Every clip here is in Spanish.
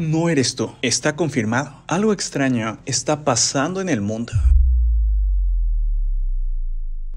No eres tú, está confirmado. Algo extraño está pasando en el mundo.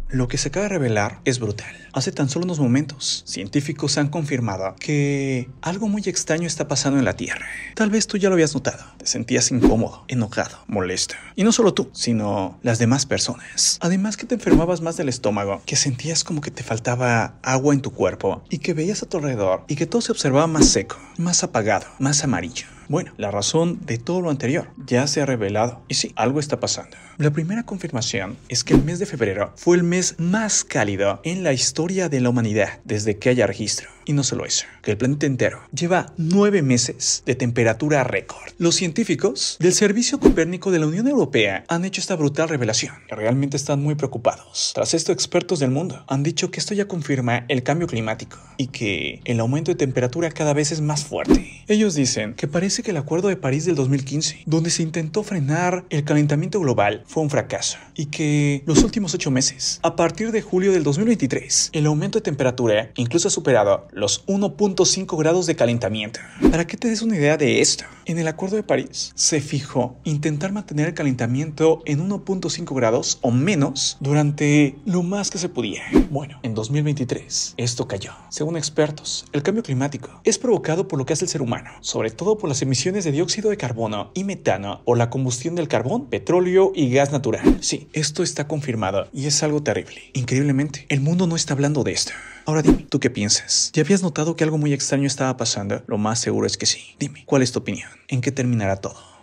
Lo que se acaba de revelar es brutal. Hace tan solo unos momentos, científicos han confirmado que algo muy extraño está pasando en la Tierra. Tal vez tú ya lo habías notado. Te sentías incómodo, enojado, molesto. Y no solo tú, sino las demás personas. Además que te enfermabas más del estómago, que sentías como que te faltaba agua en tu cuerpo y que veías a tu alrededor y que todo se observaba más seco, más apagado, más amarillo. Bueno, la razón de todo lo anterior ya se ha revelado y sí, algo está pasando. La primera confirmación es que el mes de febrero fue el mes más cálido en la historia de la humanidad desde que haya registro y no solo eso, que el planeta entero lleva nueve meses de temperatura récord. Los científicos del Servicio Copérnico de la Unión Europea han hecho esta brutal revelación, realmente están muy preocupados. Tras esto, expertos del mundo han dicho que esto ya confirma el cambio climático y que el aumento de temperatura cada vez es más fuerte. Ellos dicen que parece que el Acuerdo de París del 2015, donde se intentó frenar el calentamiento global, fue un fracaso y que los últimos ocho meses, a partir de julio del 2023, el aumento de temperatura incluso ha superado los 1.5 grados de calentamiento. Para que te des una idea de esto, en el Acuerdo de París se fijó intentar mantener el calentamiento en 1.5 grados o menos durante lo más que se pudiera. Bueno, en 2023 esto cayó. Según expertos, el cambio climático es provocado por lo que hace el ser humano, sobre todo por las emisiones de dióxido de carbono y metano o la combustión del carbón, petróleo y gas natural. Sí, esto está confirmado y es algo terrible. Increíblemente, el mundo no está hablando de esto. Ahora dime, ¿tú qué piensas? ¿Ya habías notado que algo muy extraño estaba pasando? Lo más seguro es que sí. Dime, ¿cuál es tu opinión? ¿En qué terminará todo?